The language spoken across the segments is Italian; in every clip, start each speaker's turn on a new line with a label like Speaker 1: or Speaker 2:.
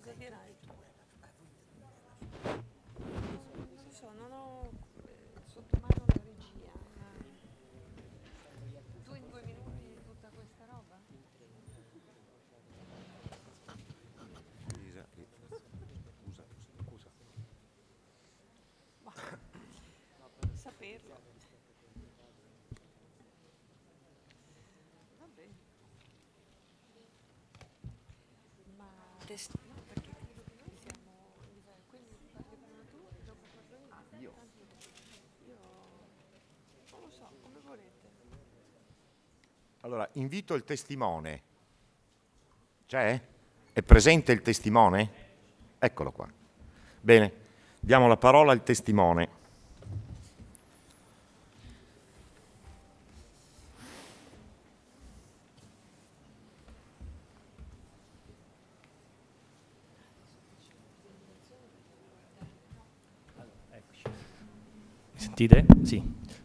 Speaker 1: cosa dirai? Non so, direi? Sono eh, sotto mano la regia. Tu in due minuti tutta questa roba?
Speaker 2: Lisa, eh, scusa, scusa.
Speaker 1: Ma, saperlo.
Speaker 3: Va bene. Ma
Speaker 2: Allora, invito il testimone. C'è? È presente il testimone? Eccolo qua. Bene, diamo la parola al testimone.
Speaker 4: Sentite? Sì.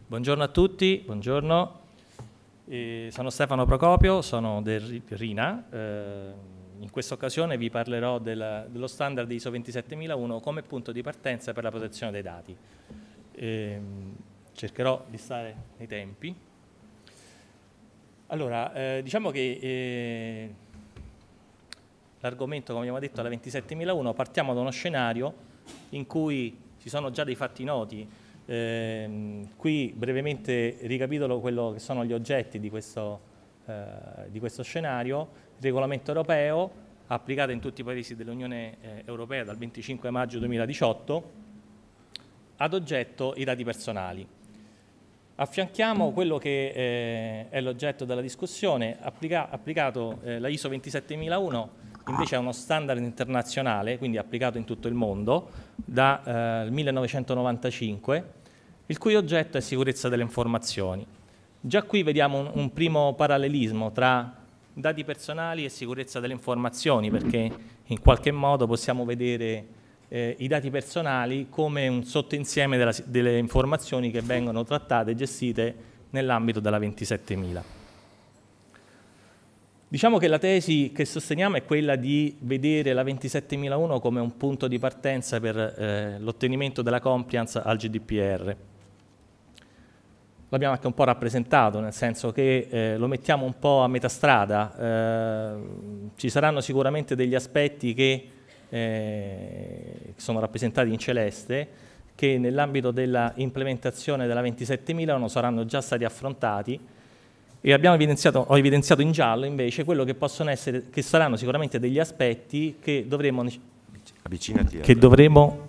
Speaker 4: Buongiorno a tutti, buongiorno. E sono Stefano Procopio, sono del RINA. Eh, in questa occasione vi parlerò della, dello standard ISO 27001 come punto di partenza per la protezione dei dati. Eh, cercherò di stare nei tempi. Allora, eh, diciamo che eh, l'argomento, come abbiamo detto, è la 27001. Partiamo da uno scenario in cui ci sono già dei fatti noti Ehm, qui brevemente ricapitolo quello che sono gli oggetti di questo, eh, di questo scenario. Il regolamento europeo, applicato in tutti i paesi dell'Unione eh, Europea dal 25 maggio 2018, ad oggetto i dati personali. Affianchiamo quello che eh, è l'oggetto della discussione, applica applicato eh, la ISO 27001 invece è uno standard internazionale, quindi applicato in tutto il mondo, dal eh, 1995 il cui oggetto è sicurezza delle informazioni. Già qui vediamo un, un primo parallelismo tra dati personali e sicurezza delle informazioni, perché in qualche modo possiamo vedere eh, i dati personali come un sottoinsieme della, delle informazioni che vengono trattate e gestite nell'ambito della 27.000. Diciamo che la tesi che sosteniamo è quella di vedere la 27.001 come un punto di partenza per eh, l'ottenimento della compliance al GDPR l'abbiamo anche un po' rappresentato, nel senso che eh, lo mettiamo un po' a metà strada, eh, ci saranno sicuramente degli aspetti che eh, sono rappresentati in celeste, che nell'ambito dell'implementazione della 27.000 saranno già stati affrontati e abbiamo evidenziato, ho evidenziato in giallo invece quello che possono essere, che saranno sicuramente degli aspetti che dovremo, che dovremo,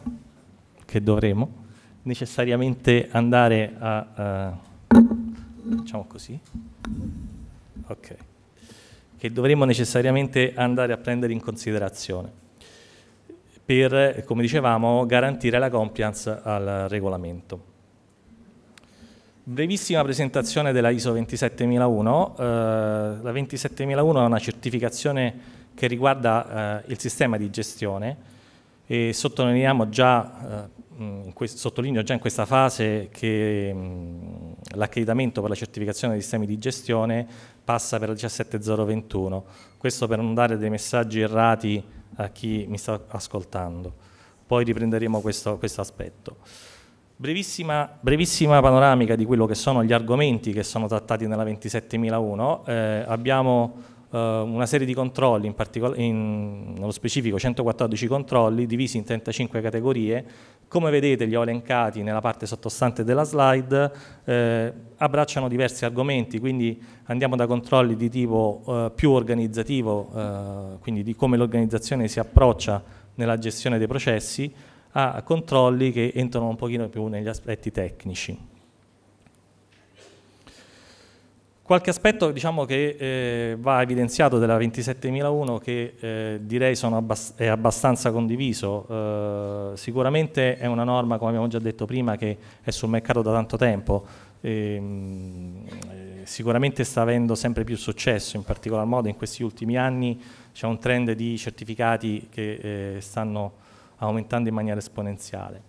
Speaker 4: che dovremo necessariamente andare a, uh, diciamo così, ok, che dovremmo necessariamente andare a prendere in considerazione per, come dicevamo, garantire la compliance al regolamento. Brevissima presentazione della ISO 27001. Uh, eh, la 27001 è una certificazione che riguarda uh, il sistema di gestione e sottolineiamo già Mm, questo, sottolineo già in questa fase che mm, l'accreditamento per la certificazione dei sistemi di gestione passa per la 17021, questo per non dare dei messaggi errati a chi mi sta ascoltando. Poi riprenderemo questo, questo aspetto. Brevissima, brevissima, panoramica di quello che sono gli argomenti che sono trattati nella 27001. Eh, abbiamo eh, una serie di controlli, in in, nello specifico 114 controlli divisi in 35 categorie come vedete, li ho elencati nella parte sottostante della slide, eh, abbracciano diversi argomenti, quindi andiamo da controlli di tipo eh, più organizzativo, eh, quindi di come l'organizzazione si approccia nella gestione dei processi, a controlli che entrano un pochino più negli aspetti tecnici. Qualche aspetto diciamo, che eh, va evidenziato della 27001 che eh, direi abbast è abbastanza condiviso, eh, sicuramente è una norma come abbiamo già detto prima che è sul mercato da tanto tempo, ehm, eh, sicuramente sta avendo sempre più successo, in particolar modo in questi ultimi anni c'è un trend di certificati che eh, stanno aumentando in maniera esponenziale.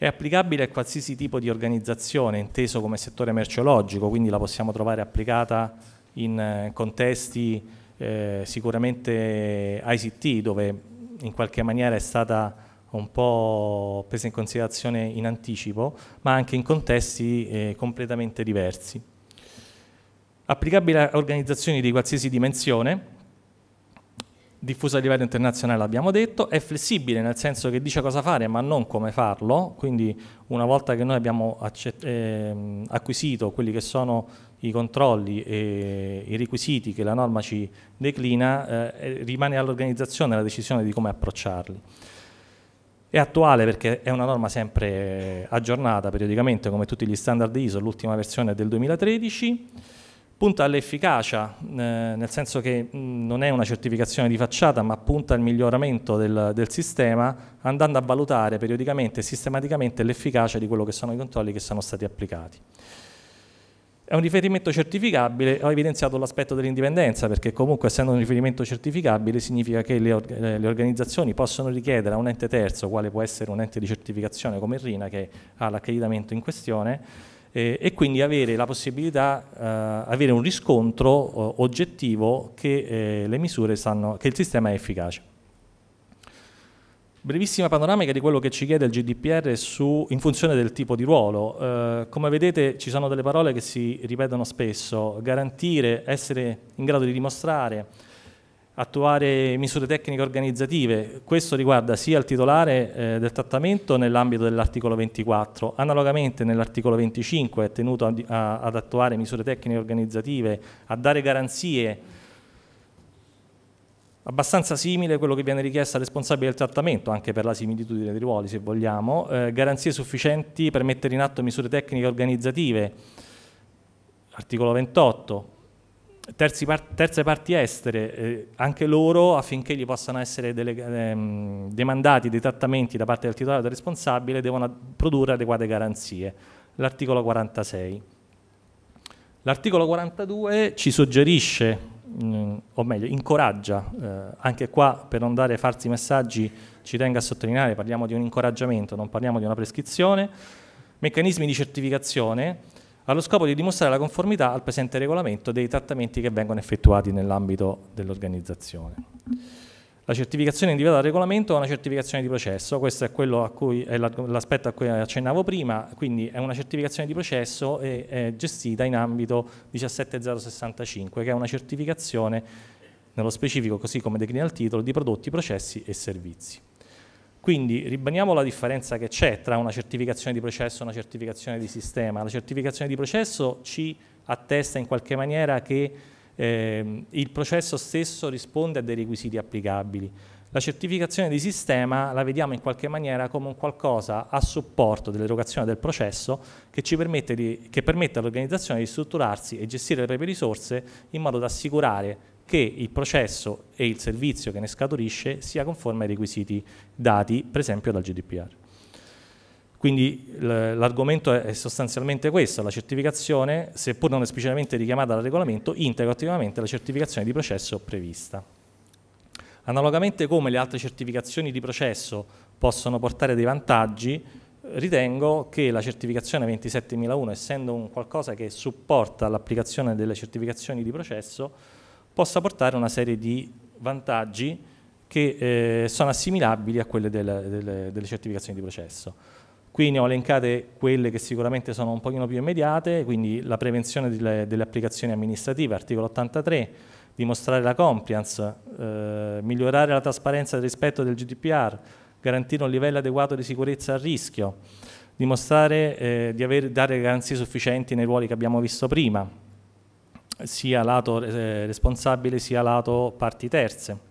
Speaker 4: È applicabile a qualsiasi tipo di organizzazione, inteso come settore merceologico, quindi la possiamo trovare applicata in eh, contesti eh, sicuramente ICT, dove in qualche maniera è stata un po' presa in considerazione in anticipo, ma anche in contesti eh, completamente diversi. Applicabile a organizzazioni di qualsiasi dimensione, diffusa a livello internazionale, l'abbiamo detto, è flessibile nel senso che dice cosa fare ma non come farlo, quindi una volta che noi abbiamo ehm, acquisito quelli che sono i controlli e i requisiti che la norma ci declina, eh, eh, rimane all'organizzazione la decisione di come approcciarli. È attuale perché è una norma sempre aggiornata periodicamente come tutti gli standard ISO, l'ultima versione è del 2013 punta all'efficacia, eh, nel senso che mh, non è una certificazione di facciata, ma punta al miglioramento del, del sistema, andando a valutare periodicamente e sistematicamente l'efficacia di quello che sono i controlli che sono stati applicati. È un riferimento certificabile, ho evidenziato l'aspetto dell'indipendenza, perché comunque essendo un riferimento certificabile significa che le, eh, le, organizzazioni possono richiedere a un ente terzo, quale può essere un ente di certificazione come RINA, che ha l'accreditamento in questione, eh, e quindi avere la possibilità, eh, avere un riscontro eh, oggettivo che eh, le misure stanno, che il sistema è efficace. Brevissima panoramica di quello che ci chiede il GDPR su, in funzione del tipo di ruolo. Eh, come vedete ci sono delle parole che si ripetono spesso, garantire, essere in grado di dimostrare, attuare misure tecniche organizzative. Questo riguarda sia il titolare eh, del trattamento nell'ambito dell'articolo 24, analogamente nell'articolo 25 è tenuto a, a, ad attuare misure tecniche organizzative, a dare garanzie abbastanza simile a quello che viene richiesto al responsabile del trattamento, anche per la similitudine dei ruoli se vogliamo, eh, garanzie sufficienti per mettere in atto misure tecniche organizzative, articolo 28, Par terze parti estere, eh, anche loro affinché gli possano essere ehm, demandati dei trattamenti da parte del titolare o del responsabile devono produrre adeguate garanzie. L'articolo 46. L'articolo 42 ci suggerisce, mh, mm, o meglio, incoraggia, eh, anche qua per non dare falsi messaggi ci tengo a sottolineare, parliamo di un incoraggiamento, non parliamo di una prescrizione, meccanismi di certificazione allo scopo di dimostrare la conformità al presente regolamento dei trattamenti che vengono effettuati nell'ambito dell'organizzazione. La certificazione individuata dal regolamento è una certificazione di processo, questo è, l'aspetto a cui accennavo prima, quindi è una certificazione di processo e è gestita in ambito 17065, che è una certificazione, nello specifico così come declina il titolo, di prodotti, processi e servizi. Quindi ribadiamo la differenza che c'è tra una certificazione di processo e una certificazione di sistema. La certificazione di processo ci attesta in qualche maniera che eh, il processo stesso risponde a dei requisiti applicabili. La certificazione di sistema la vediamo in qualche maniera come un qualcosa a supporto dell'erogazione del processo che, permette, di, che permette all'organizzazione di strutturarsi e gestire le proprie risorse in modo da assicurare che il processo e il servizio che ne scaturisce sia conforme ai requisiti dati, per esempio dal GDPR. Quindi l'argomento è sostanzialmente questo, la certificazione, seppur non esplicitamente richiamata dal regolamento, integra attivamente la certificazione di processo prevista. Analogamente come le altre certificazioni di processo possono portare dei vantaggi, ritengo che la certificazione 27001, essendo un qualcosa che supporta l'applicazione delle certificazioni di processo, possa portare una serie di vantaggi che eh, sono assimilabili a quelle del, delle, delle, certificazioni di processo. Qui ne ho elencate quelle che sicuramente sono un pochino più immediate, quindi la prevenzione delle, delle applicazioni amministrative, articolo 83, dimostrare la compliance, eh, migliorare la trasparenza del rispetto del GDPR, garantire un livello adeguato di sicurezza al rischio, dimostrare eh, di aver, dare garanzie sufficienti nei ruoli che abbiamo visto prima, sia lato eh, responsabile sia lato parti terze.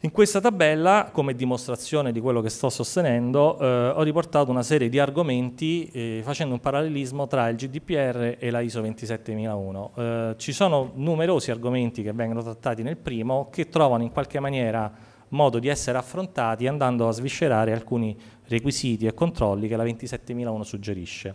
Speaker 4: In questa tabella, come dimostrazione di quello che sto sostenendo, eh, ho riportato una serie di argomenti eh, facendo un parallelismo tra il GDPR e la ISO 27001. Eh, ci sono numerosi argomenti che vengono trattati nel primo che trovano in qualche maniera modo di essere affrontati andando a sviscerare alcuni requisiti e controlli che la 27001 suggerisce.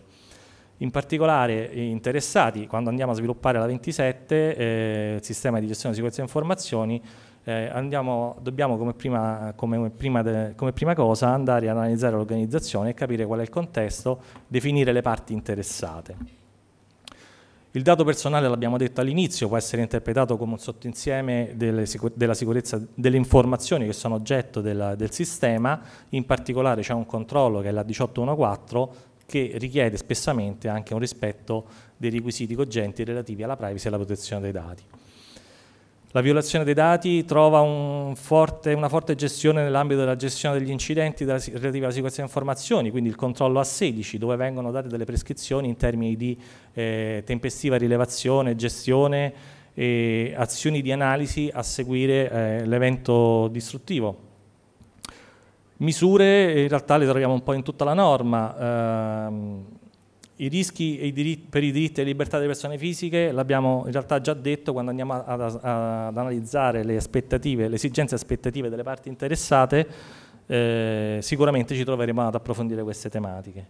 Speaker 4: In particolare eh, interessati, quando andiamo a sviluppare la 27, eh, il sistema di gestione di sicurezza e informazioni, eh, andiamo, dobbiamo come prima, come, prima de, come prima, cosa andare ad analizzare l'organizzazione e capire qual è il contesto, definire le parti interessate. Il dato personale, l'abbiamo detto all'inizio, può essere interpretato come un sottoinsieme delle, delle, informazioni che sono oggetto della, del sistema, in particolare c'è un controllo che è la 1814 che richiede spessamente anche un rispetto dei requisiti cogenti relativi alla privacy e alla protezione dei dati. La violazione dei dati trova un forte, una forte gestione nell'ambito della gestione degli incidenti relativi alla sicurezza delle informazioni, quindi il controllo a 16, dove vengono date delle prescrizioni in termini di eh, tempestiva rilevazione, gestione e azioni di analisi a seguire eh, l'evento distruttivo. Misure in realtà le troviamo un po' in tutta la norma. Ehm, I rischi i diritti, per i diritti e libertà delle persone fisiche l'abbiamo in realtà già detto quando andiamo a, ad analizzare le aspettative, le esigenze aspettative delle parti interessate, eh, sicuramente ci troveremo ad approfondire queste tematiche.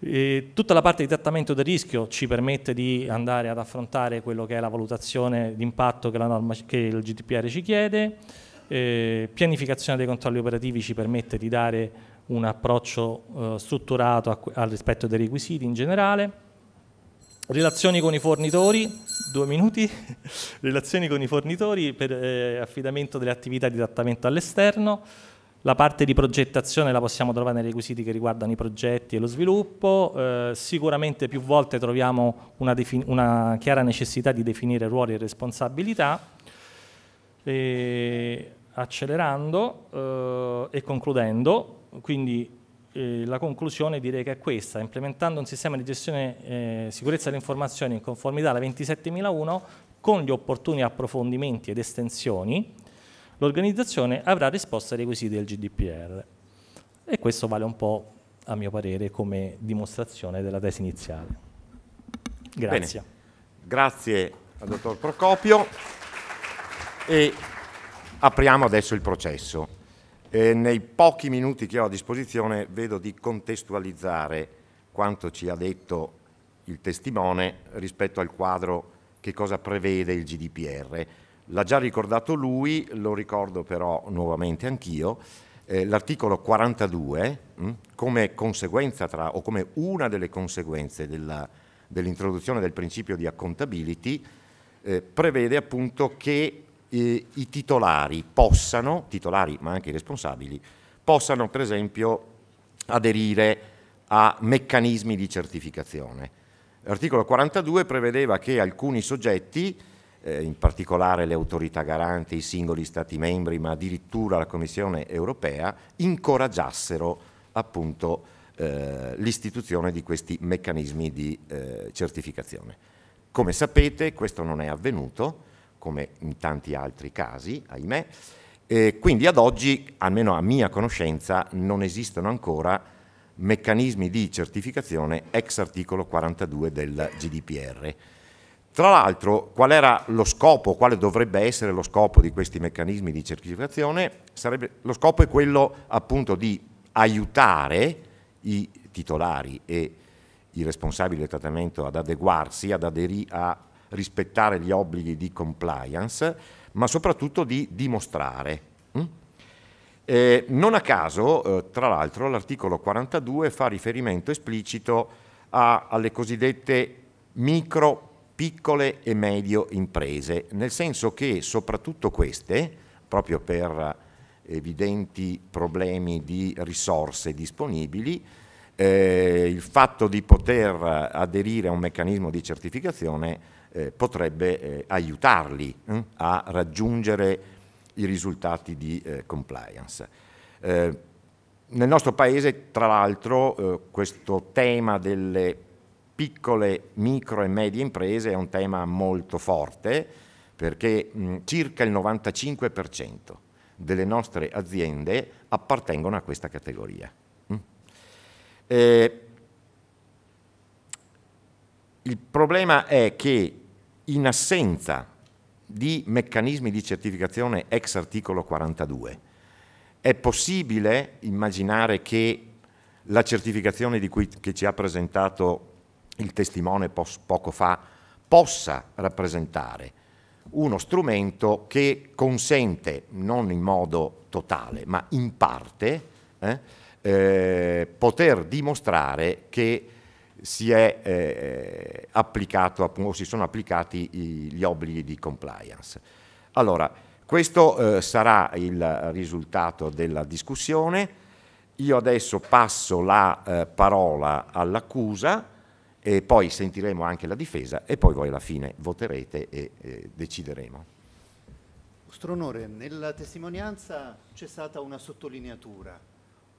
Speaker 4: E tutta la parte di trattamento del rischio ci permette di andare ad affrontare quello che è la valutazione d'impatto che, che, il GDPR ci chiede, eh, pianificazione dei controlli operativi ci permette di dare un approccio eh, strutturato a, al rispetto dei requisiti in generale. Relazioni con i fornitori, due minuti, relazioni con i fornitori per eh, affidamento delle attività di trattamento all'esterno, la parte di progettazione la possiamo trovare nei requisiti che riguardano i progetti e lo sviluppo, eh, sicuramente più volte troviamo una, una, chiara necessità di definire ruoli e responsabilità. E eh, accelerando eh, e concludendo, quindi eh, la conclusione direi che è questa, implementando un sistema di gestione eh, sicurezza delle informazioni in conformità alla 27001 con gli opportuni approfondimenti ed estensioni, l'organizzazione avrà risposto ai requisiti del GDPR. E questo vale un po', a mio parere, come dimostrazione
Speaker 2: della tesi iniziale. Grazie. Bene. Grazie al dottor Procopio. E apriamo adesso il processo. E nei pochi minuti che ho a disposizione vedo di contestualizzare quanto ci ha detto il testimone rispetto al quadro che cosa prevede il GDPR. L'ha già ricordato lui, lo ricordo però nuovamente anch'io. Eh, l'articolo 42, mh, hm, come conseguenza tra, o come una delle conseguenze della, dell'introduzione del principio di accountability, eh, prevede appunto che eh, i titolari possano, titolari ma anche i responsabili, possano per esempio aderire a meccanismi di certificazione. L'articolo 42 prevedeva che alcuni soggetti, eh, in particolare le autorità garanti, i singoli Stati membri, ma addirittura la Commissione europea, incoraggiassero appunto eh, l'istituzione di questi meccanismi di eh, certificazione. Come sapete questo non è avvenuto, come in tanti altri casi, ahimè. E eh, quindi ad oggi, almeno a mia conoscenza, non esistono ancora meccanismi di certificazione ex articolo 42 del GDPR. Tra l'altro, qual era lo scopo, quale dovrebbe essere lo scopo di questi meccanismi di certificazione? Sarebbe, lo scopo è quello appunto di aiutare i titolari e i responsabili del trattamento ad adeguarsi, ad aderire a rispettare gli obblighi di compliance, ma soprattutto di dimostrare. Mm? Eh, non a caso, eh, tra l'altro, l'articolo 42 fa riferimento esplicito a, alle cosiddette micro, piccole e medio imprese, nel senso che soprattutto queste, proprio per evidenti problemi di risorse disponibili, eh, il fatto di poter aderire a un meccanismo di certificazione eh, potrebbe eh, aiutarli eh, a raggiungere i risultati di eh, compliance. Eh, nel nostro Paese, tra l'altro, eh, questo tema delle piccole, micro e medie imprese è un tema molto forte perché mh, circa il 95% delle nostre aziende appartengono a questa categoria. Mm. Eh, il problema è che in assenza di meccanismi di certificazione ex articolo 42. È possibile immaginare che la certificazione cui, che ci ha presentato il testimone poco fa possa rappresentare uno strumento che consente, non in modo totale, ma in parte, eh, eh, poter dimostrare che si, è, eh, applicato, si sono applicati gli obblighi di compliance. Allora, questo eh, sarà il risultato della discussione. Io adesso passo la eh, parola all'accusa e poi sentiremo anche la difesa e poi voi alla fine voterete e eh, decideremo.
Speaker 3: Vostro Onore, nella testimonianza c'è stata una sottolineatura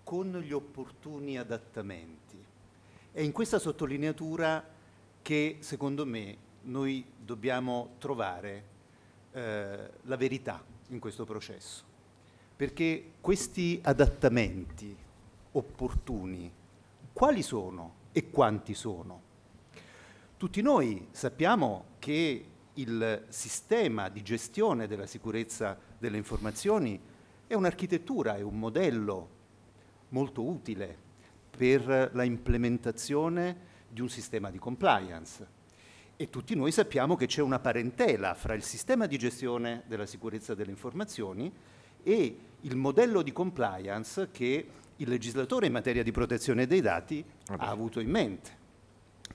Speaker 3: con gli opportuni adattamenti. È in questa sottolineatura che, secondo me, noi dobbiamo trovare eh, la verità in questo processo, perché questi adattamenti opportuni, quali sono e quanti sono? Tutti noi sappiamo che il sistema di gestione della sicurezza delle informazioni è un'architettura, è un modello molto utile per la implementazione di un sistema di compliance. E tutti noi sappiamo che c'è una parentela fra il sistema di gestione della sicurezza delle informazioni e il modello di compliance che il legislatore in materia di protezione dei dati okay. ha avuto in mente.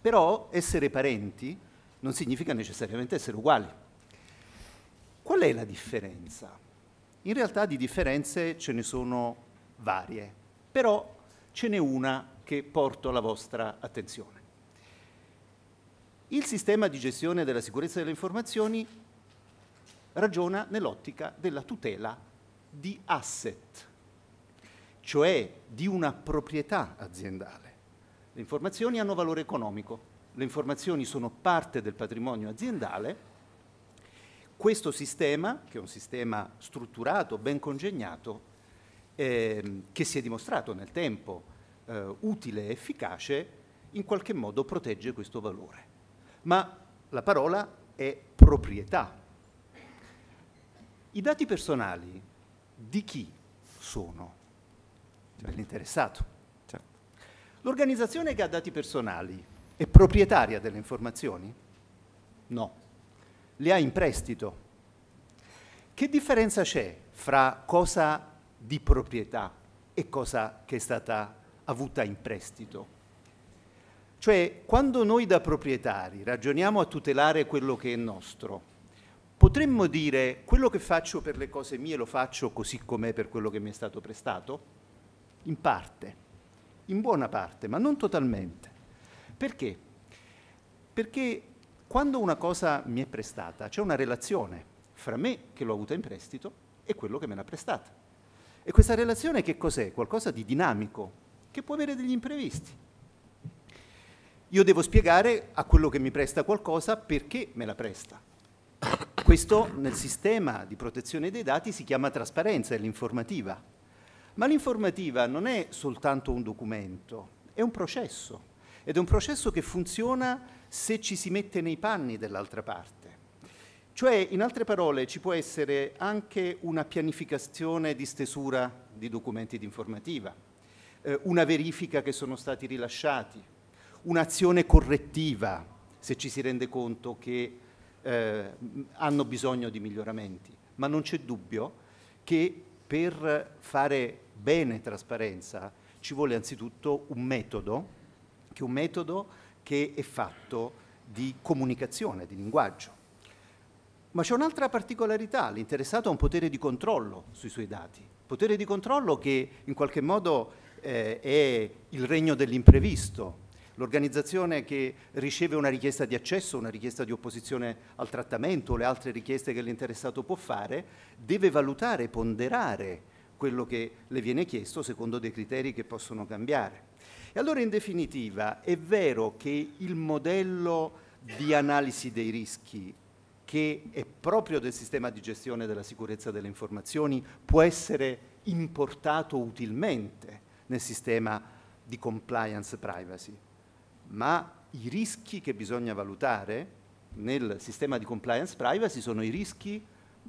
Speaker 3: Però essere parenti non significa necessariamente essere uguali. Qual è la differenza? In realtà di differenze ce ne sono varie, però ce n'è una che porto alla vostra attenzione. Il sistema di gestione della sicurezza delle informazioni ragiona nell'ottica della tutela di asset, cioè di una proprietà aziendale. Le informazioni hanno valore economico, le informazioni sono parte del patrimonio aziendale. Questo sistema, che è un sistema strutturato, ben congegnato, eh, che si è dimostrato nel tempo eh, utile e efficace, in qualche modo protegge questo valore. Ma la parola è proprietà. I dati personali di chi sono? Certo. Dell'interessato. Certo. L'organizzazione che ha dati personali è proprietaria delle informazioni? No. Le ha in prestito. Che differenza c'è fra cosa di proprietà e cosa che è stata avuta in prestito. Cioè, quando noi da proprietari ragioniamo a tutelare quello che è nostro, potremmo dire quello che faccio per le cose mie lo faccio così com'è per quello che mi è stato prestato? In parte, in buona parte, ma non totalmente. Perché? Perché quando una cosa mi è prestata c'è una relazione fra me che l'ho avuta in prestito e quello che me l'ha prestata e questa relazione che cos'è? Qualcosa di dinamico, che può avere degli imprevisti. Io devo spiegare a quello che mi presta qualcosa perché me la presta. Questo nel sistema di protezione dei dati si chiama trasparenza, è l'informativa. Ma l'informativa non è soltanto un documento, è un processo. Ed è un processo che funziona se ci si mette nei panni dell'altra parte. Cioè, in altre parole, ci può essere anche una pianificazione di stesura di documenti di informativa, eh, una verifica che sono stati rilasciati, un'azione correttiva se ci si rende conto che eh, hanno bisogno di miglioramenti. Ma non c'è dubbio che per fare bene trasparenza ci vuole anzitutto un metodo, che è un metodo che è fatto di comunicazione, di linguaggio ma c'è un'altra particolarità, l'interessato ha un potere di controllo sui suoi dati, potere di controllo che in qualche modo eh, è il regno dell'imprevisto, l'organizzazione che riceve una richiesta di accesso, una richiesta di opposizione al trattamento, le altre richieste che l'interessato può fare, deve valutare, ponderare quello che le viene chiesto secondo dei criteri che possono cambiare. E allora in definitiva è vero che il modello di analisi dei rischi che è proprio del sistema di gestione della sicurezza delle informazioni, può essere importato utilmente nel sistema di compliance privacy. Ma i rischi che bisogna valutare nel sistema di compliance privacy sono i rischi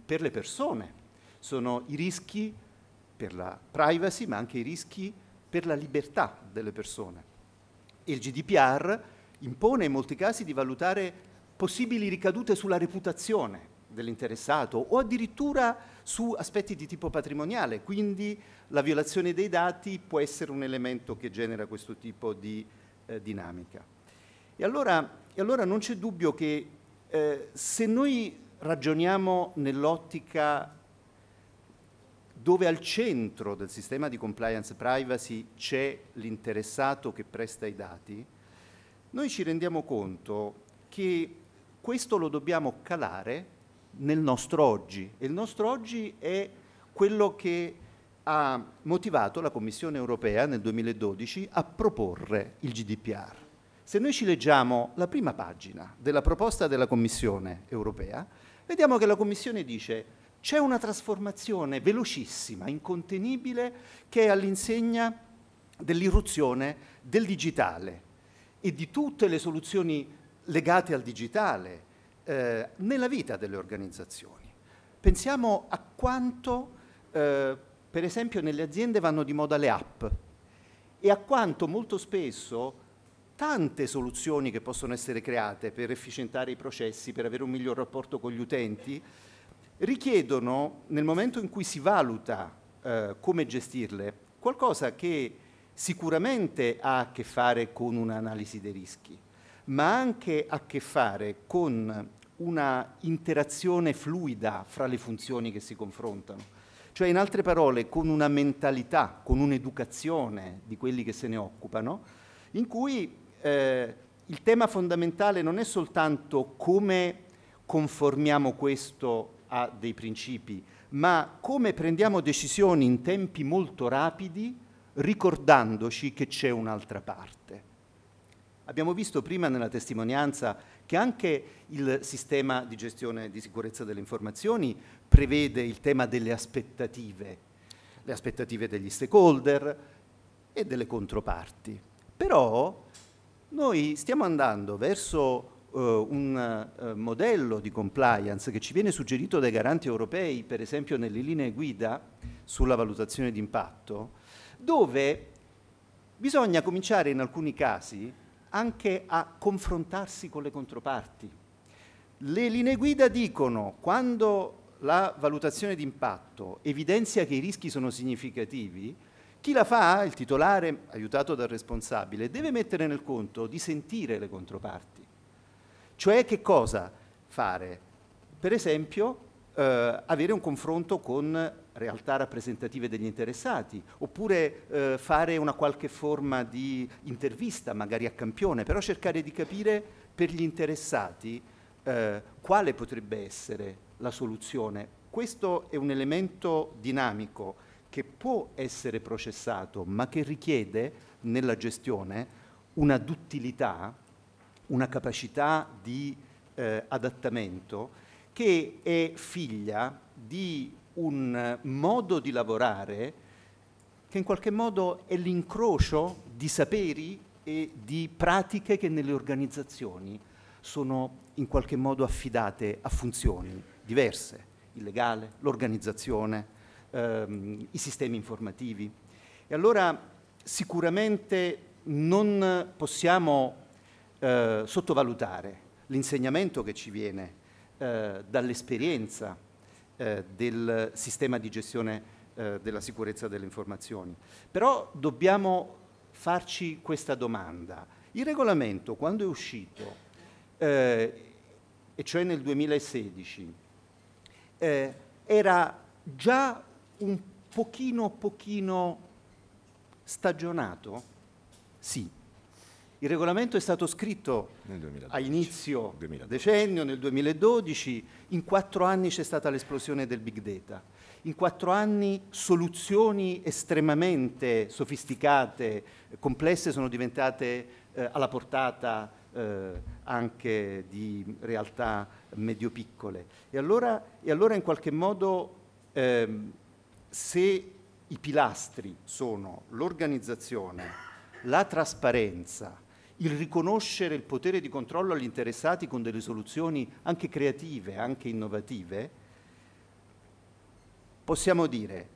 Speaker 3: per le persone, sono i rischi per la privacy, ma anche i rischi per la libertà delle persone. E il GDPR impone in molti casi di valutare possibili ricadute sulla reputazione dell'interessato o addirittura su aspetti di tipo patrimoniale, quindi la violazione dei dati può essere un elemento che genera questo tipo di eh, dinamica. E allora, e allora, non c'è dubbio che eh, se noi ragioniamo nell'ottica dove al centro del sistema di compliance privacy c'è l'interessato che presta i dati, noi ci rendiamo conto che questo lo dobbiamo calare nel nostro oggi e il nostro oggi è quello che ha motivato la Commissione europea nel 2012 a proporre il GDPR. Se noi ci leggiamo la prima pagina della proposta della Commissione europea, vediamo che la Commissione dice c'è una trasformazione velocissima, incontenibile, che è all'insegna dell'irruzione del digitale e di tutte le soluzioni legate al digitale, eh, nella vita delle organizzazioni. Pensiamo a quanto, eh, per esempio, nelle aziende vanno di moda le app e a quanto molto spesso tante soluzioni che possono essere create per efficientare i processi, per avere un miglior rapporto con gli utenti, richiedono, nel momento in cui si valuta eh, come gestirle, qualcosa che sicuramente ha a che fare con un'analisi dei rischi, ma ha anche a che fare con una interazione fluida fra le funzioni che si confrontano. Cioè, in altre parole, con una mentalità, con un'educazione di quelli che se ne occupano, in cui eh, il tema fondamentale non è soltanto come conformiamo questo a dei principi, ma come prendiamo decisioni in tempi molto rapidi ricordandoci che c'è un'altra parte. Abbiamo visto prima nella testimonianza che anche il sistema di gestione di sicurezza delle informazioni prevede il tema delle aspettative, le aspettative degli stakeholder e delle controparti. Però noi stiamo andando verso uh, un uh, modello di compliance che ci viene suggerito dai garanti europei, per esempio nelle linee guida sulla valutazione d'impatto, dove bisogna cominciare in alcuni casi anche a confrontarsi con le controparti. Le linee guida dicono quando la valutazione d'impatto evidenzia che i rischi sono significativi, chi la fa, il titolare aiutato dal responsabile, deve mettere nel conto di sentire le controparti. Cioè che cosa fare? Per esempio eh, avere un confronto con realtà rappresentative degli interessati, oppure eh, fare una qualche forma di intervista, magari a campione, però cercare di capire per gli interessati eh, quale potrebbe essere la soluzione. Questo è un elemento dinamico che può essere processato, ma che richiede nella gestione una duttilità, una capacità di eh, adattamento che è figlia di un modo di lavorare che in qualche modo è l'incrocio di saperi e di pratiche che nelle organizzazioni sono in qualche modo affidate a funzioni diverse, il legale, l'organizzazione, ehm, i sistemi informativi. E allora sicuramente non possiamo eh, sottovalutare l'insegnamento che ci viene eh, dall'esperienza eh, del sistema di gestione eh, della sicurezza delle informazioni. Però dobbiamo farci questa domanda. Il regolamento quando è uscito, eh, e cioè nel 2016, eh, era già un pochino, pochino stagionato? Sì, il regolamento è stato scritto 2012, a inizio 2012. decennio, nel 2012, in quattro anni c'è stata l'esplosione del big data, in quattro anni soluzioni estremamente sofisticate, complesse sono diventate eh, alla portata eh, anche di realtà medio-piccole. E, allora, e allora, in qualche modo ehm, se i pilastri sono l'organizzazione, la trasparenza, il riconoscere il potere di controllo agli interessati con delle soluzioni anche creative, anche innovative, possiamo dire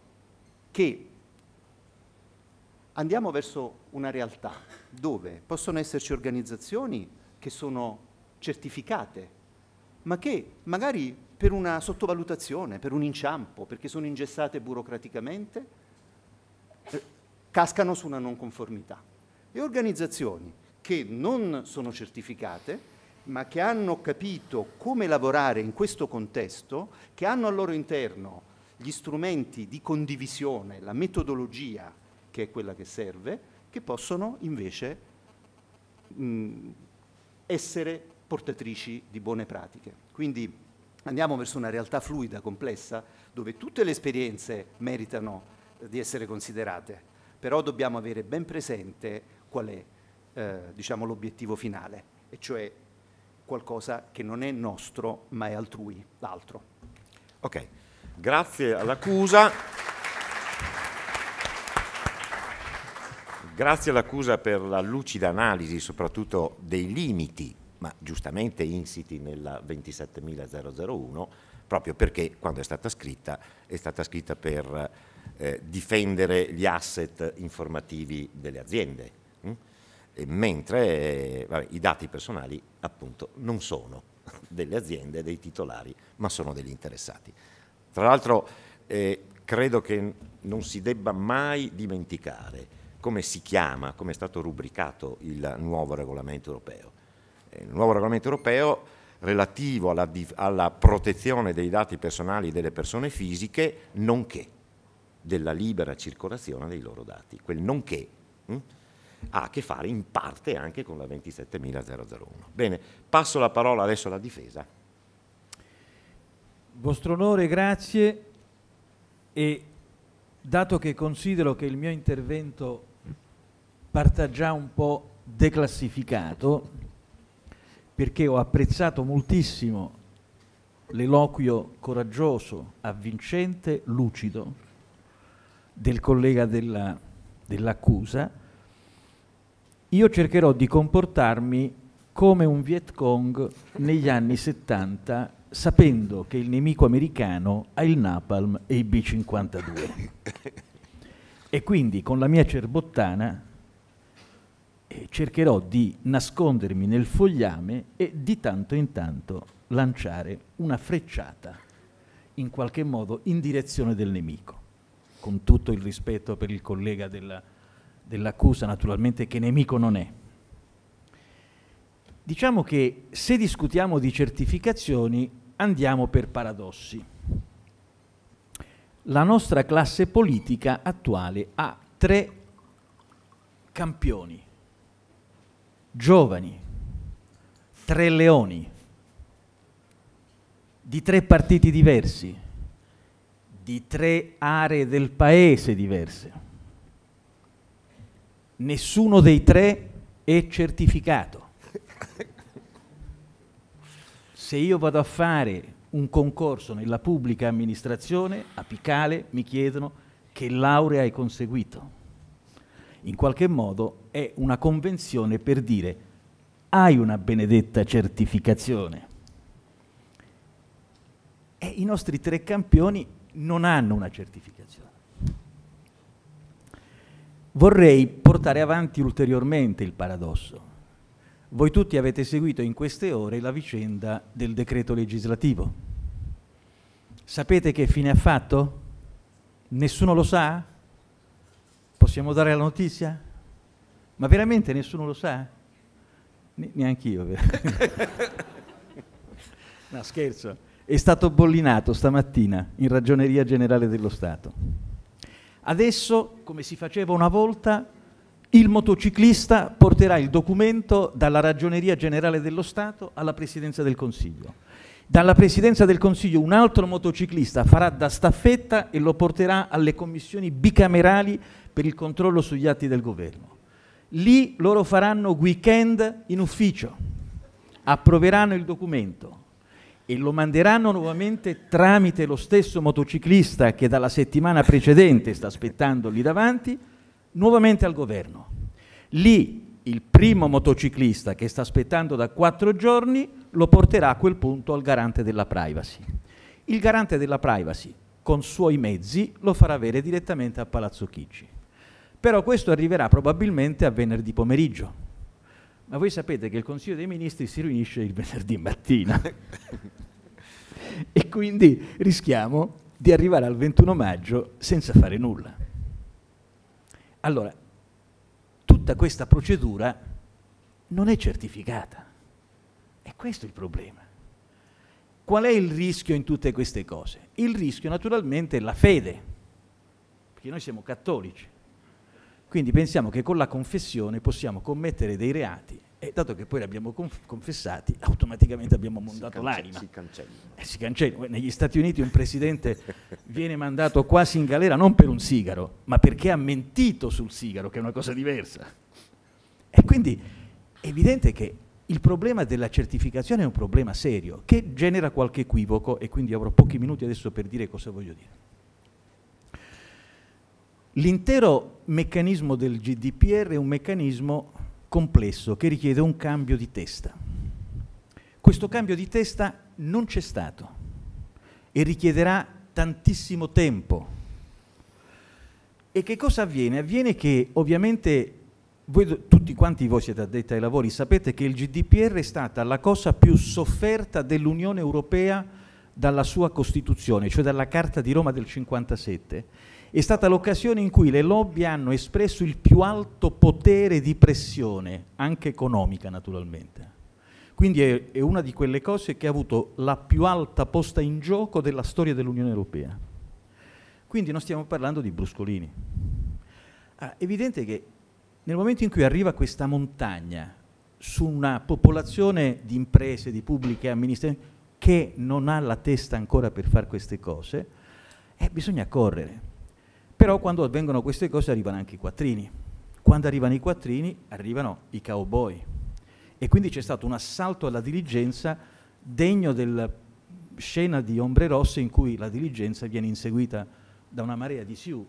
Speaker 3: che andiamo verso una realtà dove possono esserci organizzazioni che sono certificate, ma che magari per una sottovalutazione, per un inciampo, perché sono ingessate burocraticamente, eh, cascano su una non conformità. E organizzazioni che non sono certificate, ma che hanno capito come lavorare in questo contesto, che hanno al loro interno gli strumenti di condivisione, la metodologia che è quella che serve, che possono invece mh, essere portatrici di buone pratiche. Quindi andiamo verso una realtà fluida, complessa, dove tutte le esperienze meritano di essere considerate, però dobbiamo avere ben presente qual è eh, diciamo, l'obiettivo finale, e cioè qualcosa che non è nostro ma è altrui, l'altro.
Speaker 2: Ok, grazie all'accusa. Grazie all'accusa per la lucida analisi soprattutto dei limiti, ma giustamente insiti nella 27.001, proprio perché quando è stata scritta è stata scritta per eh, difendere gli asset informativi delle aziende, mentre vabbè, i dati personali appunto non sono delle aziende, dei titolari, ma sono degli interessati. Tra l'altro eh, credo che non si debba mai dimenticare come si chiama, come è stato rubricato il nuovo regolamento europeo. Eh, il nuovo regolamento europeo relativo alla, alla protezione dei dati personali delle persone fisiche, nonché della libera circolazione dei loro dati. Quel nonché. Mh? Hm? ha a che fare in parte anche con la 27.001. Bene, passo la parola adesso alla difesa.
Speaker 5: Vostro onore, grazie e dato che considero che il mio intervento parta già un po' declassificato, perché ho apprezzato moltissimo l'eloquio coraggioso, avvincente, lucido del collega dell'accusa, dell io cercherò di comportarmi come un Viet Cong negli anni 70 sapendo che il nemico americano ha il napalm e i B-52. e quindi con la mia cerbottana eh, cercherò di nascondermi nel fogliame e di tanto in tanto lanciare una frecciata in qualche modo in direzione del nemico, con tutto il rispetto per il collega della dell'accusa naturalmente che nemico non è. Diciamo che se discutiamo di certificazioni andiamo per paradossi. La nostra classe politica attuale ha tre campioni, giovani, tre leoni, di tre partiti diversi, di tre aree del paese diverse Nessuno dei tre è certificato. Se io vado a fare un concorso nella pubblica amministrazione, apicale, mi chiedono che laurea hai conseguito. In qualche modo è una convenzione per dire hai una benedetta certificazione. E i nostri tre campioni non hanno una certificazione. Vorrei portare avanti ulteriormente il paradosso. Voi tutti avete seguito in queste ore la vicenda del decreto legislativo. Sapete che fine ha fatto? Nessuno lo sa? Possiamo dare la notizia? Ma veramente nessuno lo sa? Ne- neanche io. no, scherzo. È stato bollinato stamattina in Ragioneria Generale dello Stato. Adesso, come si faceva una volta, il motociclista porterà il documento dalla Ragioneria Generale dello Stato alla Presidenza del Consiglio. Dalla Presidenza del Consiglio un altro motociclista farà da staffetta e lo porterà alle commissioni bicamerali per il controllo sugli atti del governo. Lì loro faranno weekend in ufficio, approveranno il documento, e lo manderanno nuovamente tramite lo stesso motociclista che dalla settimana precedente sta aspettando lì davanti, nuovamente al governo. Lì il primo motociclista che sta aspettando da quattro giorni lo porterà a quel punto al garante della privacy. Il garante della privacy, con suoi mezzi, lo farà avere direttamente a Palazzo Chigi. Però questo arriverà probabilmente a venerdì pomeriggio, ma voi sapete che il Consiglio dei Ministri si riunisce il venerdì mattina e quindi rischiamo di arrivare al 21 maggio senza fare nulla. Allora, tutta questa procedura non è certificata. E questo è il problema. Qual è il rischio in tutte queste cose? Il rischio naturalmente è la fede, perché noi siamo cattolici quindi pensiamo che con la confessione possiamo commettere dei reati e dato che poi li abbiamo conf- confessati, automaticamente abbiamo mondato l'anima. Si cancella. Eh, si cancella. Negli Stati Uniti un presidente viene mandato quasi in galera non per un sigaro, ma perché ha mentito sul sigaro, che è una cosa diversa. E quindi è evidente che il problema della certificazione è un problema serio, che genera qualche equivoco, e quindi avrò pochi minuti adesso per dire cosa voglio dire. L'intero meccanismo del GDPR è un meccanismo complesso che richiede un cambio di testa. Questo cambio di testa non c'è stato e richiederà tantissimo tempo. E che cosa avviene? Avviene che ovviamente voi, tutti quanti voi siete addetti ai lavori, sapete che il GDPR è stata la cosa più sofferta dell'Unione Europea dalla sua Costituzione, cioè dalla Carta di Roma del 1957 è stata l'occasione in cui le lobby hanno espresso il più alto potere di pressione, anche economica naturalmente. Quindi è, è una di quelle cose che ha avuto la più alta posta in gioco della storia dell'Unione Europea. Quindi non stiamo parlando di bruscolini. Ah, evidente che nel momento in cui arriva questa montagna su una popolazione di imprese, di pubbliche amministrazioni, che non ha la testa ancora per fare queste cose, eh, bisogna correre. Però quando avvengono queste cose arrivano anche i quattrini. Quando arrivano i quattrini arrivano i cowboy. E quindi c'è stato un assalto alla diligenza degno della scena di Ombre Rosse in cui la diligenza viene inseguita da una marea di Sioux.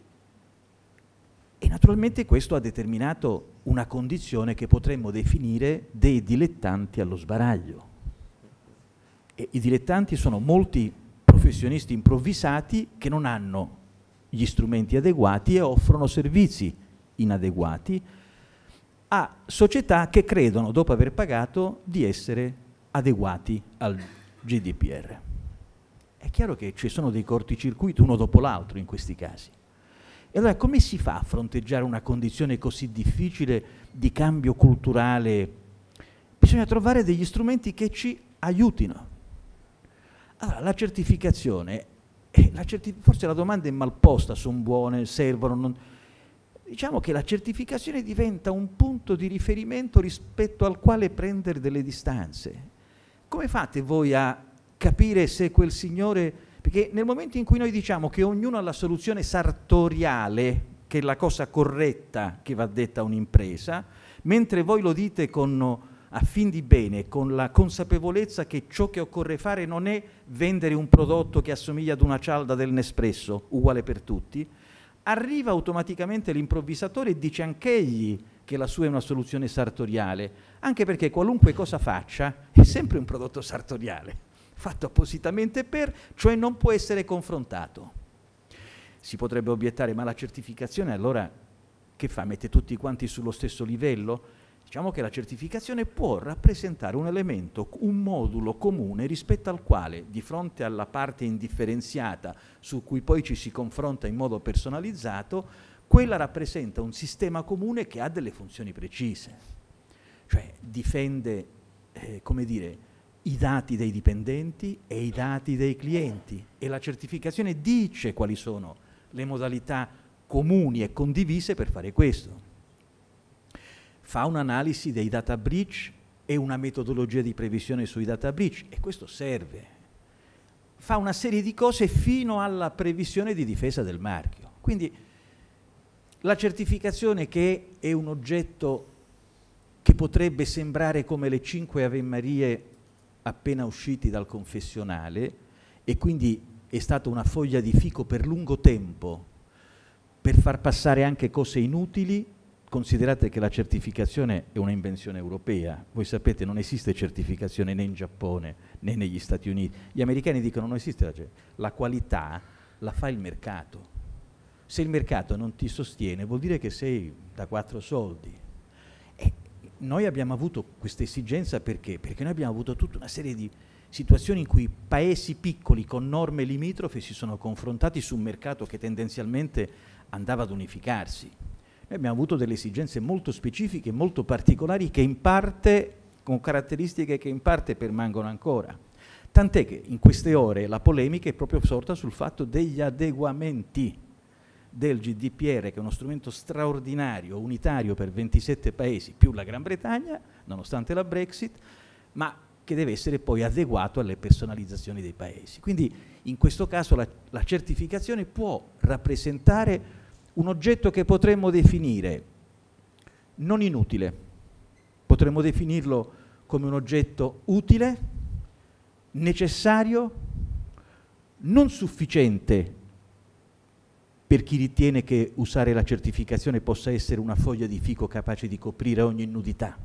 Speaker 5: E naturalmente questo ha determinato una condizione che potremmo definire dei dilettanti allo sbaraglio. E I dilettanti sono molti professionisti improvvisati che non hanno gli strumenti adeguati e offrono servizi inadeguati a società che credono, dopo aver pagato, di essere adeguati al GDPR. È chiaro che ci sono dei corticircuiti uno dopo l'altro in questi casi. E allora come si fa a fronteggiare una condizione così difficile di cambio culturale? Bisogna trovare degli strumenti che ci aiutino. Allora, la certificazione eh, la forse la domanda è mal posta, sono buone, servono. Non... Diciamo che la certificazione diventa un punto di riferimento rispetto al quale prendere delle distanze. Come fate voi a capire se quel signore... Perché nel momento in cui noi diciamo che ognuno ha la soluzione sartoriale, che è la cosa corretta che va detta a un'impresa, mentre voi lo dite con a fin di bene, con la consapevolezza che ciò che occorre fare non è vendere un prodotto che assomiglia ad una cialda del Nespresso, uguale per tutti, arriva automaticamente l'improvvisatore e dice anch'egli che la sua è una soluzione sartoriale, anche perché qualunque cosa faccia è sempre un prodotto sartoriale, fatto appositamente per, cioè non può essere confrontato. Si potrebbe obiettare, ma la certificazione allora che fa? Mette tutti quanti sullo stesso livello? Diciamo che la certificazione può rappresentare un elemento, un modulo comune rispetto al quale, di fronte alla parte indifferenziata su cui poi ci si confronta in modo personalizzato, quella rappresenta un sistema comune che ha delle funzioni precise, cioè difende, eh, come dire, i dati dei dipendenti e i dati dei clienti e la certificazione dice quali sono le modalità comuni e condivise per fare questo fa un'analisi dei data breach e una metodologia di previsione sui data breach e questo serve. Fa una serie di cose fino alla previsione di difesa del marchio. Quindi la certificazione che è un oggetto che potrebbe sembrare come le cinque Ave Marie appena usciti dal confessionale e quindi è stata una foglia di fico per lungo tempo per far passare anche cose inutili considerate che la certificazione è un'invenzione europea, voi sapete non esiste certificazione né in Giappone né negli Stati Uniti, gli americani dicono non esiste la certificazione, la qualità la fa il mercato, se il mercato non ti sostiene vuol dire che sei da quattro soldi. E noi abbiamo avuto questa esigenza perché? Perché noi abbiamo avuto tutta una serie di situazioni in cui paesi piccoli con norme limitrofe si sono confrontati su un mercato che tendenzialmente andava ad unificarsi. Noi abbiamo avuto delle esigenze molto specifiche, molto particolari, che in parte, con caratteristiche che in parte permangono ancora. Tant'è che in queste ore la polemica è proprio sorta sul fatto degli adeguamenti del GDPR, che è uno strumento straordinario, unitario per 27 paesi, più la Gran Bretagna, nonostante la Brexit, ma che deve essere poi adeguato alle personalizzazioni dei paesi. Quindi in questo caso la, la certificazione può rappresentare un oggetto che potremmo definire non inutile, potremmo definirlo come un oggetto utile, necessario, non sufficiente per chi ritiene che usare la certificazione possa essere una foglia di fico capace di coprire ogni nudità,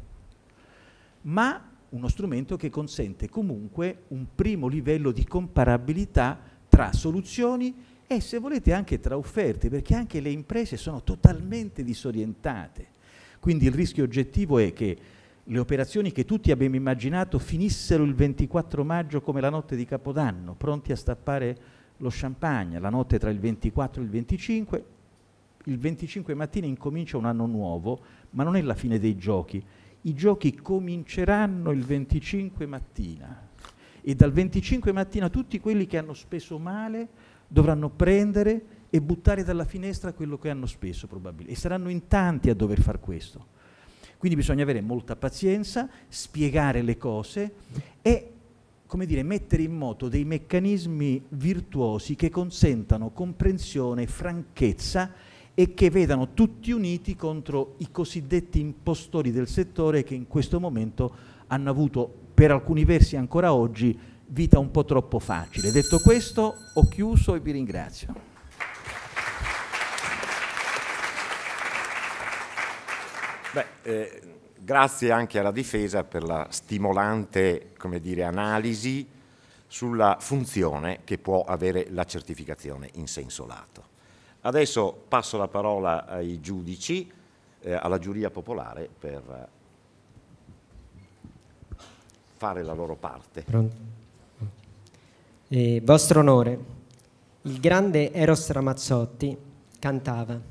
Speaker 5: ma uno strumento che consente comunque un primo livello di comparabilità tra soluzioni e se volete anche tra offerte, perché anche le imprese sono totalmente disorientate. Quindi il rischio oggettivo è che le operazioni che tutti abbiamo immaginato finissero il 24 maggio come la notte di Capodanno, pronti a stappare lo champagne, la notte tra il 24 e il 25, il 25 mattina incomincia un anno nuovo, ma non è la fine dei giochi. I giochi cominceranno il 25 mattina e dal 25 mattina tutti quelli che hanno speso male dovranno prendere e buttare dalla finestra quello che hanno speso probabilmente. E saranno in tanti a dover fare questo. Quindi bisogna avere molta pazienza, spiegare le cose e come dire, mettere in moto dei meccanismi virtuosi che consentano comprensione, franchezza e che vedano tutti uniti contro i cosiddetti impostori del settore che in questo momento hanno avuto per alcuni versi ancora oggi vita un po' troppo facile. Detto questo, ho chiuso e vi ringrazio.
Speaker 2: Beh, eh, grazie anche alla difesa per la stimolante dire, analisi sulla funzione che può avere la certificazione in senso lato. Adesso passo la parola ai giudici, eh, alla giuria popolare per eh, fare la loro parte.
Speaker 6: Pronto? Eh, vostro onore, il grande Eros Ramazzotti cantava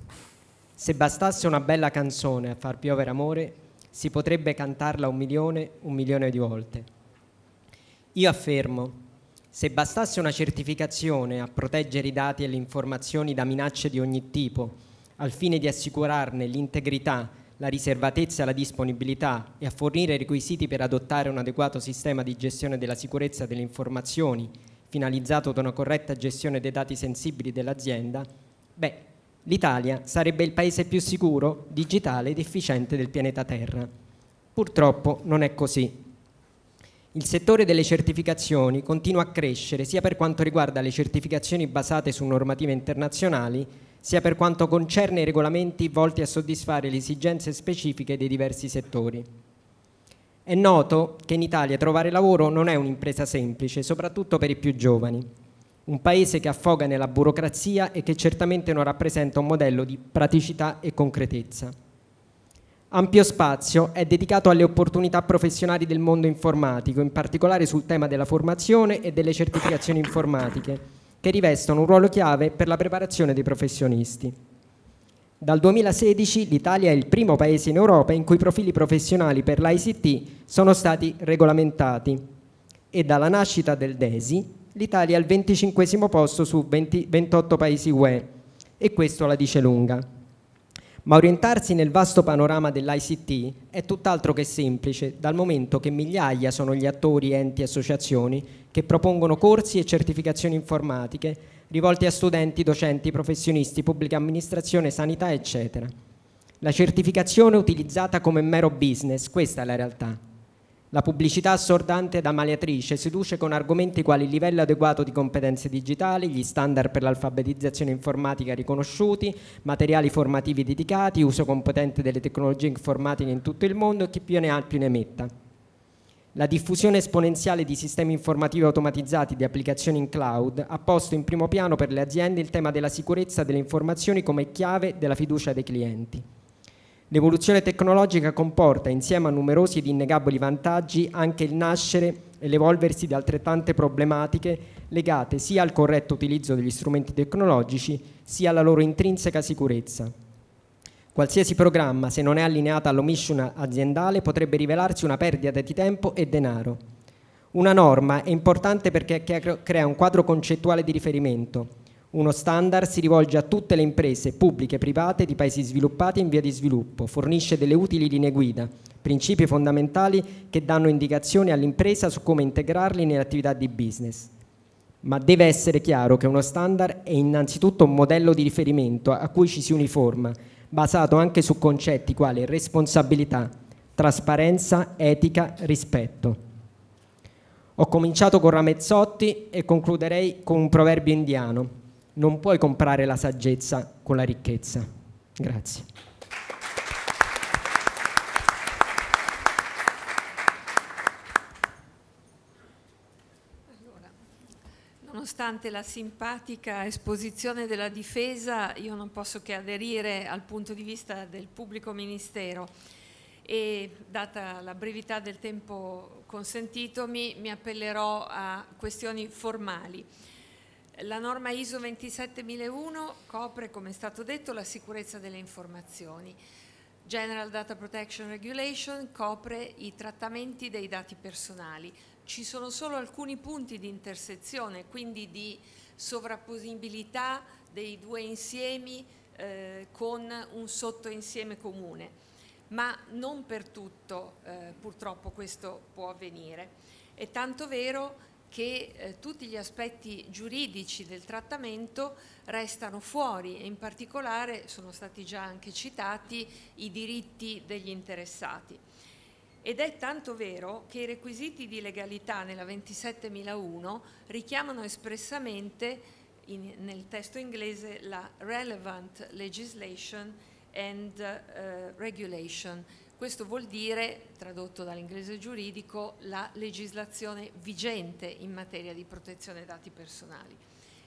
Speaker 6: Se bastasse una bella canzone a far piovere amore, si potrebbe cantarla un milione, un milione di volte. Io affermo, se bastasse una certificazione a proteggere i dati e le informazioni da minacce di ogni tipo, al fine di assicurarne l'integrità, la riservatezza e la disponibilità e a fornire requisiti per adottare un adeguato sistema di gestione della sicurezza delle informazioni finalizzato ad una corretta gestione dei dati sensibili dell'azienda, beh, l'Italia sarebbe il paese più sicuro, digitale ed efficiente del pianeta Terra. Purtroppo non è così. Il settore delle certificazioni continua a crescere sia per quanto riguarda le certificazioni basate su normative internazionali, sia per quanto concerne i regolamenti volti a soddisfare le esigenze specifiche dei diversi settori. È noto che in Italia trovare lavoro non è un'impresa semplice, soprattutto per i più giovani. Un paese che affoga nella burocrazia e che certamente non rappresenta un modello di praticità e concretezza. Ampio spazio è dedicato alle opportunità professionali del mondo informatico, in particolare sul tema della formazione e delle certificazioni informatiche, che rivestono un ruolo chiave per la preparazione dei professionisti. Dal 2016 l'Italia è il primo paese in Europa in cui i profili professionali per l'ICT sono stati regolamentati e dalla nascita del DESI l'Italia è al 25 posto su 20, 28 paesi UE e questo la dice lunga. Ma orientarsi nel vasto panorama dell'ICT è tutt'altro che semplice, dal momento che migliaia sono gli attori, enti e associazioni che propongono corsi e certificazioni informatiche rivolti a studenti, docenti, professionisti, pubblica amministrazione, sanità, eccetera. La certificazione utilizzata come mero business, questa è la realtà. La pubblicità assordante da maleatrice seduce con argomenti quali il livello adeguato di competenze digitali, gli standard per l'alfabetizzazione informatica riconosciuti, materiali formativi dedicati, uso competente delle tecnologie informatiche in tutto il mondo e chi più ne ha più ne metta. La diffusione esponenziale di sistemi informativi automatizzati e di applicazioni in cloud ha posto in primo piano per le aziende il tema della sicurezza delle informazioni come chiave della fiducia dei clienti. L'evoluzione tecnologica comporta, insieme a numerosi ed innegabili vantaggi, anche il nascere e l'evolversi di altrettante problematiche legate sia al corretto utilizzo degli strumenti tecnologici, sia alla loro intrinseca sicurezza. Qualsiasi programma, se non è allineata all'omission aziendale, potrebbe rivelarsi una perdita di tempo e denaro. Una norma è importante perché crea un quadro concettuale di riferimento. Uno standard si rivolge a tutte le imprese, pubbliche e private, di paesi sviluppati e in via di sviluppo, fornisce delle utili linee guida, principi fondamentali che danno indicazioni all'impresa su come integrarli nell'attività di business. Ma deve essere chiaro che uno standard è innanzitutto un modello di riferimento a cui ci si uniforma, basato anche su concetti quali responsabilità, trasparenza, etica, rispetto. Ho cominciato con Ramezzotti e concluderei con un proverbio indiano. Non puoi comprare la saggezza con la ricchezza. Grazie.
Speaker 1: nonostante la simpatica esposizione della difesa, io non posso che aderire al punto di vista del pubblico ministero e data la brevità del tempo consentitomi mi appellerò a questioni formali. La norma ISO 27001 copre, come è stato detto, la sicurezza delle informazioni. General Data Protection Regulation copre i trattamenti dei dati personali ci sono solo alcuni punti di intersezione, quindi di sovrapposibilità dei due insiemi eh, con un sottoinsieme comune. Ma non per tutto eh, purtroppo questo può avvenire. È tanto vero che eh, tutti gli aspetti giuridici del trattamento restano fuori e in particolare sono stati già anche citati i diritti degli interessati. Ed è tanto vero che i requisiti di legalità nella 27001 richiamano espressamente in, nel testo inglese la relevant legislation and uh, regulation. Questo vuol dire, tradotto dall'inglese giuridico, la legislazione vigente in materia di protezione dei dati personali.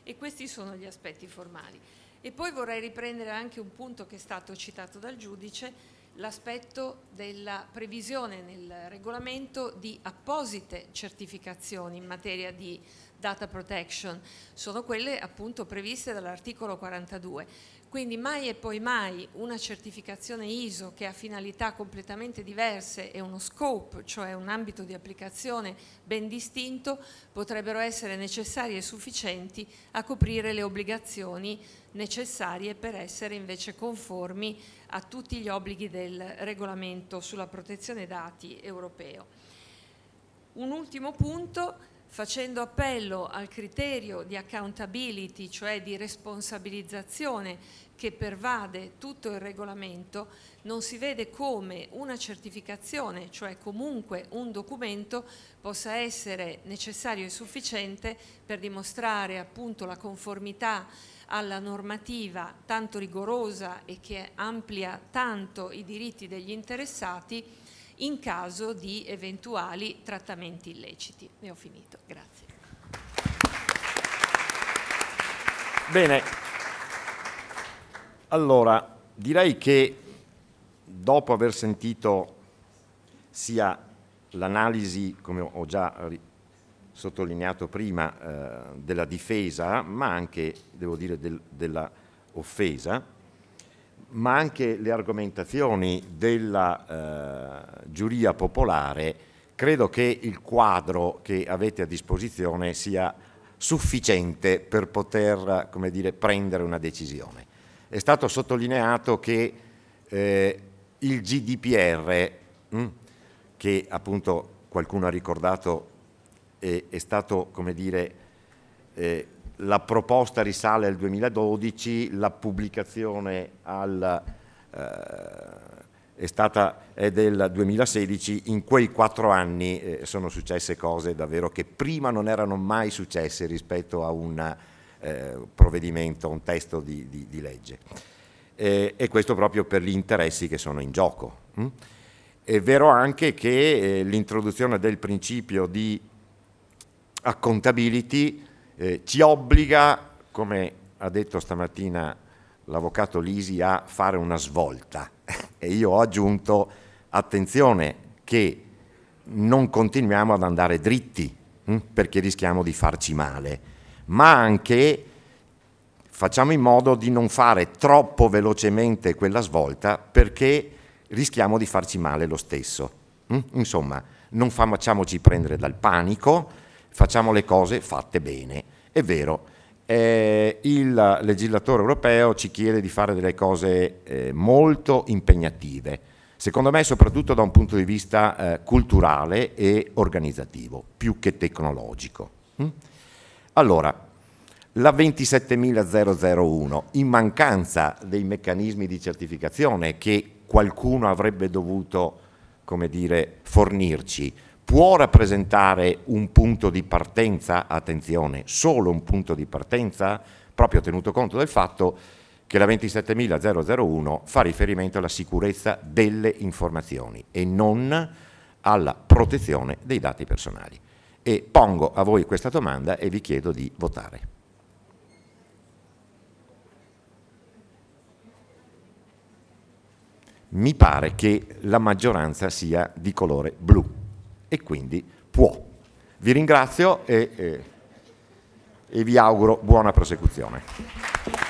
Speaker 1: E questi sono gli aspetti formali. E poi vorrei riprendere anche un punto che è stato citato dal giudice, l'aspetto della previsione nel regolamento di apposite certificazioni in materia di data protection, sono quelle appunto previste dall'articolo 42. Quindi mai e poi mai una certificazione ISO che ha finalità completamente diverse e uno scope, cioè un ambito di applicazione ben distinto, potrebbero essere necessarie e sufficienti a coprire le obbligazioni necessarie per essere invece conformi a tutti gli obblighi del regolamento sulla protezione dati europeo. Un ultimo punto facendo appello al criterio di accountability, cioè di responsabilizzazione che pervade tutto il regolamento, non si vede come una certificazione, cioè comunque un documento, possa essere necessario e sufficiente per dimostrare appunto la conformità alla normativa tanto rigorosa e che amplia tanto i diritti degli interessati in caso di eventuali trattamenti illeciti. Ne ho finito, grazie.
Speaker 2: Bene, allora direi che dopo aver sentito sia l'analisi, come ho già sottolineato prima, eh, della difesa, ma anche, devo dire, del, dell'offesa, ma anche le argomentazioni della eh, giuria popolare, credo che il quadro che avete a disposizione sia sufficiente per poter dire, prendere una decisione. È stato sottolineato che eh, il GDPR, mh, hm, che appunto qualcuno ha ricordato è, è stato, come dire, eh, la proposta risale al 2012, la pubblicazione al, eh, è, stata, è, del 2016, in quei quattro anni eh, sono successe cose davvero che prima non erano mai successe rispetto a un eh, provvedimento, a un testo di, di, di legge. e questo proprio per gli interessi che sono in gioco. Mm? È vero anche che eh, l'introduzione del principio di accountability eh, ci obbliga, come ha detto stamattina l'avvocato Lisi, a fare una svolta. e io ho aggiunto, attenzione, che non continuiamo ad andare dritti, hm, perché rischiamo di farci male, ma anche facciamo in modo di non fare troppo velocemente quella svolta, perché rischiamo di farci male lo stesso. Hm? Insomma, non facciamoci prendere dal panico, facciamo le cose fatte bene. È vero, eh, il legislatore europeo ci chiede di fare delle cose eh, molto impegnative, secondo me soprattutto da un punto di vista eh, culturale e organizzativo, più che tecnologico. Mm? Allora, la 27001, in mancanza dei meccanismi di certificazione che qualcuno avrebbe dovuto, come dire, fornirci, può rappresentare un punto di partenza, attenzione, solo un punto di partenza, proprio tenuto conto del fatto che la 27001 fa riferimento alla sicurezza delle informazioni e non alla protezione dei dati personali. E pongo a voi questa domanda e vi chiedo di votare. Mi pare che la maggioranza sia di colore blu e quindi può. Vi ringrazio e, e, eh, e vi auguro buona prosecuzione.